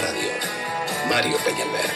Radio, Mario Peñalver.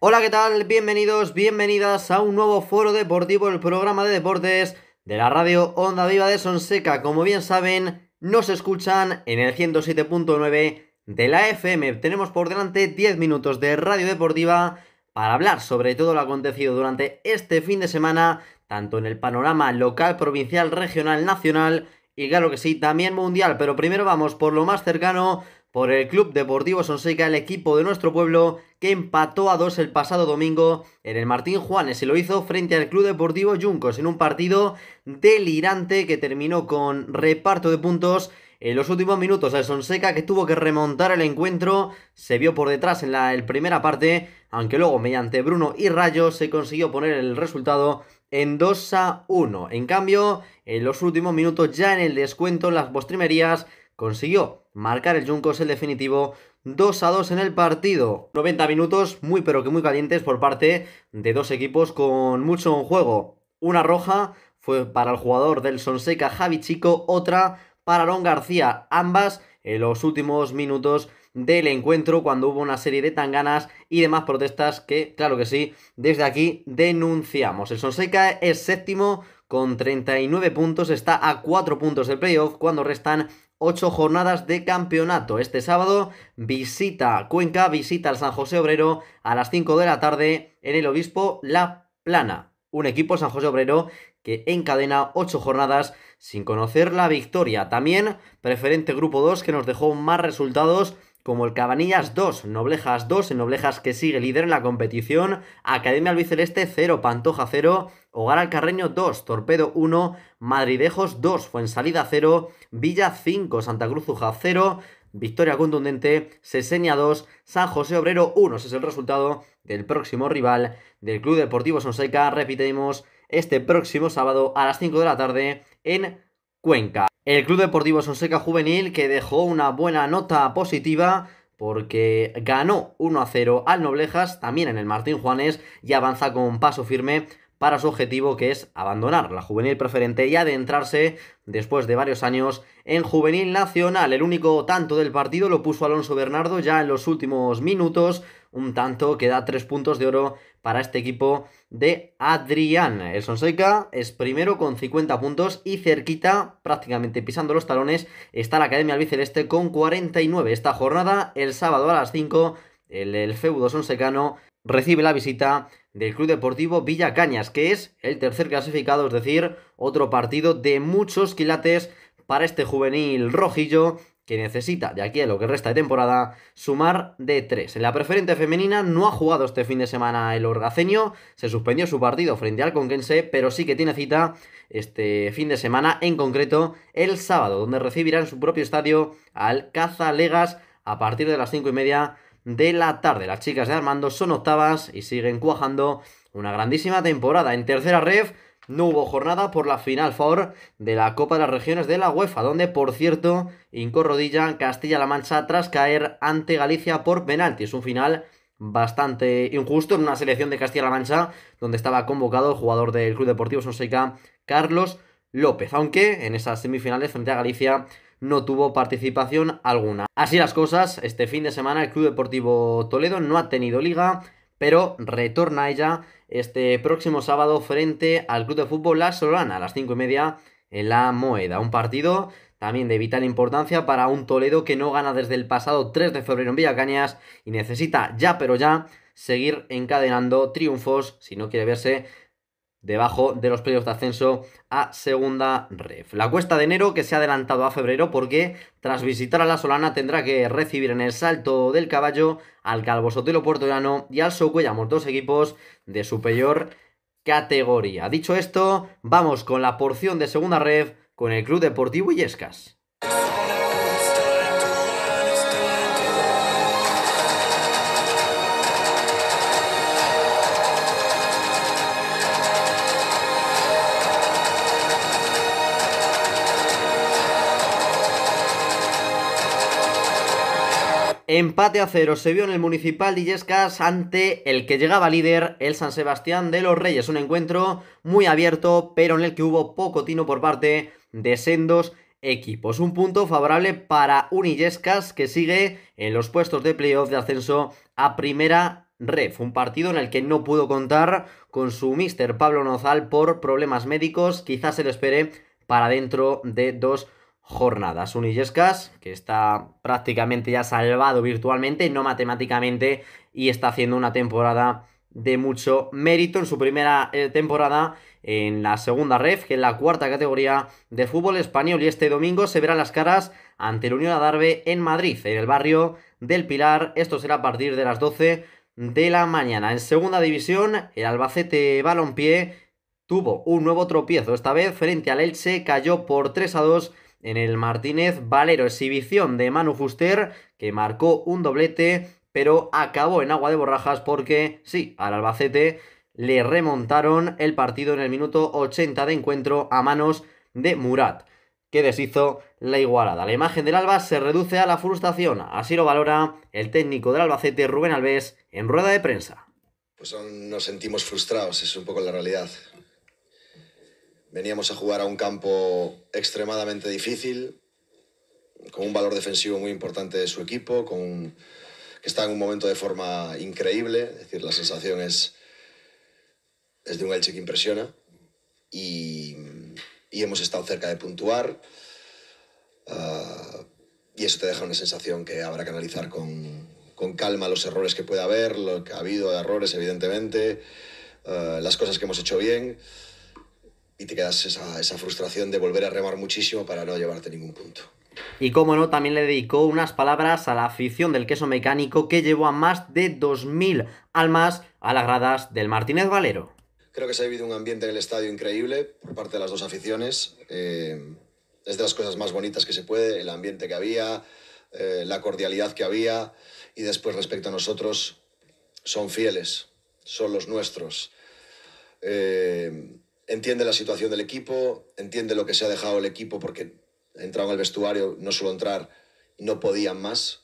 Hola, ¿qué tal? Bienvenidos, bienvenidas a un nuevo foro deportivo, el programa de deportes de la radio Onda Viva de Sonseca. Como bien saben, nos escuchan en el 107.9 de la FM. Tenemos por delante 10 minutos de radio deportiva para hablar sobre todo lo acontecido durante este fin de semana, tanto en el panorama local, provincial, regional, nacional y claro que sí, también mundial, pero primero vamos por lo más cercano, por el Club Deportivo Sonseca, el equipo de nuestro pueblo, que empató a dos el pasado domingo en el Martín Juanes y lo hizo frente al Club Deportivo Juncos en un partido delirante que terminó con reparto de puntos. En los últimos minutos, el Sonseca, que tuvo que remontar el encuentro, se vio por detrás en la primera parte, aunque luego, mediante Bruno y Rayo, se consiguió poner el resultado en 2 a 1. En cambio, en los últimos minutos, ya en el descuento, las postrimerías, consiguió marcar el Juncos el definitivo 2 a 2 en el partido. 90 minutos muy pero que muy calientes por parte de dos equipos con mucho en juego. Una roja fue para el jugador del Sonseca Javi Chico, otra para Aaron García. Ambas en los últimos minutos del encuentro cuando hubo una serie de tanganas y demás protestas que, claro que sí, desde aquí denunciamos. El Sonseca es séptimo con 39 puntos, está a 4 puntos del playoff cuando restan 8 jornadas de campeonato. Este sábado visita Cuenca, visita al San José Obrero a las 5 de la tarde en el Obispo La Plana. Un equipo San José Obrero que encadena ocho jornadas sin conocer la victoria. También preferente grupo 2 que nos dejó más resultados como el Cabanillas 2, Noblejas 2, Noblejas que sigue líder en la competición, Academia Albiceleste 0, Pantoja 0, Hogar Alcarreño 2, Torpedo 1, Madridejos 2, Fuensalida 0, Villa 5, Santa Cruz Uja 0, Victoria contundente, Seseña 2, San José Obrero 1. Ese es el resultado del próximo rival del Club Deportivo Sonseca. Repitemos este próximo sábado a las 5 de la tarde en Cuenca. El Club Deportivo Sonseca Juvenil que dejó una buena nota positiva porque ganó 1 a 0 al Noblejas, también en el Martín Juanes, y avanza con paso firme para su objetivo que es abandonar la juvenil preferente y adentrarse después de varios años en juvenil nacional. El único tanto del partido lo puso Alonso Bernardo ya en los últimos minutos, un tanto que da tres puntos de oro para este equipo de Adrián. El Sonseca es primero con 50 puntos y cerquita, prácticamente pisando los talones, está la Academia Albiceleste con 49. Esta jornada, el sábado a las 5, el, el feudo sonsecano recibe la visita del Club Deportivo Villa Cañas, que es el tercer clasificado, es decir, otro partido de muchos quilates para este juvenil rojillo que necesita de aquí a lo que resta de temporada sumar de tres. En la preferente femenina no ha jugado este fin de semana el Orgaceño, se suspendió su partido frente al Conquense, pero sí que tiene cita este fin de semana, en concreto el sábado, donde recibirá en su propio estadio al Legas a partir de las cinco y media de la tarde. Las chicas de Armando son octavas y siguen cuajando una grandísima temporada. En tercera ref no hubo jornada por la final favor de la Copa de las Regiones de la UEFA, donde por cierto incorrodilla Castilla-La Mancha tras caer ante Galicia por penaltis. Un final bastante injusto en una selección de Castilla-La Mancha donde estaba convocado el jugador del Club Deportivo Sonseca, Carlos López, aunque en esas semifinales frente a Galicia no tuvo participación alguna. Así las cosas, este fin de semana el Club Deportivo Toledo no ha tenido liga, pero retorna a ella este próximo sábado frente al Club de Fútbol La Solana a las 5 y media en la Moeda. Un partido también de vital importancia para un Toledo que no gana desde el pasado 3 de febrero en Villacañas y necesita ya pero ya seguir encadenando triunfos si no quiere verse debajo de los playoffs de ascenso a segunda ref. La cuesta de enero que se ha adelantado a febrero porque tras visitar a la Solana tendrá que recibir en el salto del caballo al Calvo Sotelo Puerto Llano y al Socuellamos, dos equipos de superior categoría. Dicho esto, vamos con la porción de segunda ref con el Club Deportivo Illescas. Empate a cero se vio en el Municipal de Illescas ante el que llegaba líder, el San Sebastián de los Reyes. Un encuentro muy abierto, pero en el que hubo poco tino por parte de sendos equipos. Un punto favorable para un Illescas que sigue en los puestos de playoff de ascenso a primera red. Fue un partido en el que no pudo contar con su mister Pablo Nozal por problemas médicos. Quizás se lo espere para dentro de dos jornadas. Unillescas, que está prácticamente ya salvado virtualmente, no matemáticamente, y está haciendo una temporada de mucho mérito en su primera eh, temporada en la segunda ref, que es la cuarta categoría de fútbol español. Y este domingo se verán las caras ante el Unión Adarve en Madrid, en el barrio del Pilar. Esto será a partir de las 12 de la mañana. En segunda división, el Albacete Balompié tuvo un nuevo tropiezo. Esta vez frente al Elche cayó por 3 a 2 en el Martínez Valero. Exhibición de Manu Fuster, que marcó un doblete, pero acabó en agua de borrajas porque, sí, al Albacete le remontaron el partido en el minuto 80 de encuentro a manos de Murat, que deshizo la igualada. La imagen del Alba se reduce a la frustración, así lo valora el técnico del Albacete Rubén Alves en rueda de prensa. Pues nos sentimos frustrados, es un poco la realidad. Veníamos a jugar a un campo extremadamente difícil, con un valor defensivo muy importante de su equipo, con que está en un momento de forma increíble. Es decir, la sensación es, es de un Elche que impresiona. Y, y hemos estado cerca de puntuar. Ah, y eso te deja una sensación que habrá que analizar con, con calma los errores que pueda haber, lo que ha habido de errores, evidentemente, ah, las cosas que hemos hecho bien y te quedas esa, esa frustración de volver a remar muchísimo para no llevarte ningún punto. Y como no, también le dedicó unas palabras a la afición del queso mecánico que llevó a más de 2.000 almas a las gradas del Martínez Valero. Creo que se ha vivido un ambiente en el estadio increíble por parte de las dos aficiones. Eh, es de las cosas más bonitas que se puede, el ambiente que había, eh, la cordialidad que había y después respecto a nosotros, son fieles, son los nuestros. Eh, entiende la situación del equipo, entiende lo que se ha dejado el equipo porque en el vestuario, no suelo entrar, no podían más.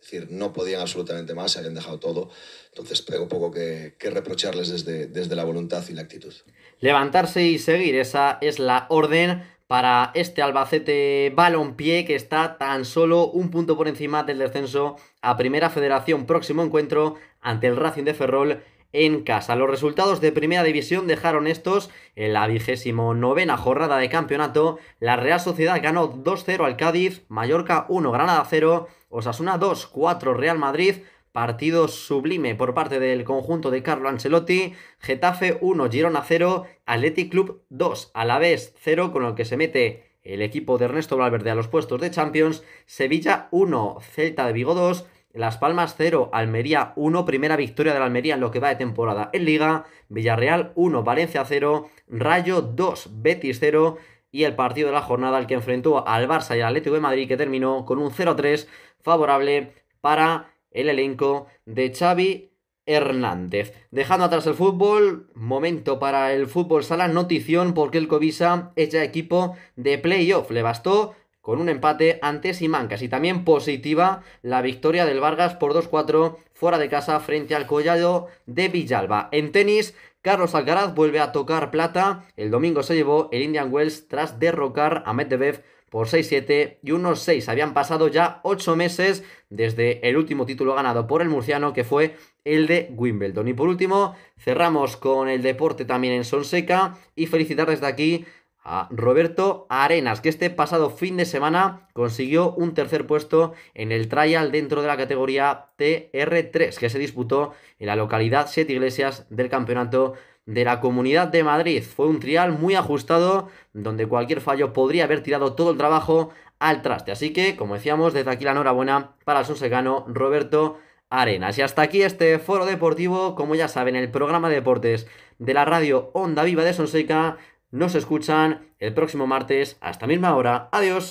Es decir, no podían absolutamente más, se habían dejado todo. Entonces tengo poco que, reprocharles desde, desde la voluntad y la actitud. Levantarse y seguir, esa es la orden para este Albacete balonpié que está tan solo un punto por encima del descenso a Primera Federación. Próximo encuentro ante el Racing de Ferrol en casa. Los resultados de Primera División dejaron estos en la vigésimo novena jornada de campeonato. La Real Sociedad ganó 2-0 al Cádiz, Mallorca 1, Granada 0, Osasuna 2, 4 Real Madrid, Partido sublime por parte del conjunto de Carlo Ancelotti. Getafe 1, Girona 0, Athletic Club 2, Alavés 0, con el que se mete el equipo de Ernesto Valverde a los puestos de Champions. Sevilla 1, Celta de Vigo 2, las Palmas 0, Almería 1, primera victoria de la Almería en lo que va de temporada en Liga, Villarreal 1, Valencia 0, Rayo 2, Betis 0 y el partido de la jornada al que enfrentó al Barça y al Atlético de Madrid que terminó con un 0-3 favorable para el elenco de Xavi Hernández. Dejando atrás el fútbol, momento para el fútbol sala, notición porque el Covisa es ya equipo de playoff. Le bastó con un empate ante Simancas y también positiva la victoria del Vargas por 2-4 fuera de casa frente al Collado de Villalba. En tenis, Carlos Alcaraz vuelve a tocar plata. El domingo se llevó el Indian Wells tras derrocar a Medvedev por 6-7 y unos 6. Habían pasado ya 8 meses desde el último título ganado por el murciano que fue el de Wimbledon. Y por último, cerramos con el deporte también en Sonseca y felicitar desde aquí a Roberto Arenas, que este pasado fin de semana consiguió un tercer puesto en el trial dentro de la categoría TR3, que se disputó en la localidad Siete Iglesias del Campeonato de la Comunidad de Madrid. Fue un trial muy ajustado, donde cualquier fallo podría haber tirado todo el trabajo al traste. Así que, como decíamos, desde aquí la enhorabuena para el sonsecano Roberto Arenas. Y hasta aquí este foro deportivo, como ya saben, el programa de deportes de la radio Onda Viva de Sonseca nos escuchan el próximo martes a esta misma hora. Adiós.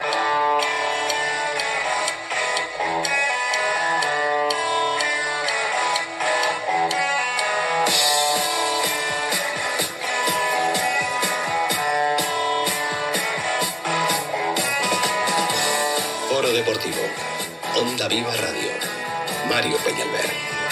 Oro Deportivo. Onda Viva Radio. Mario Peñalver.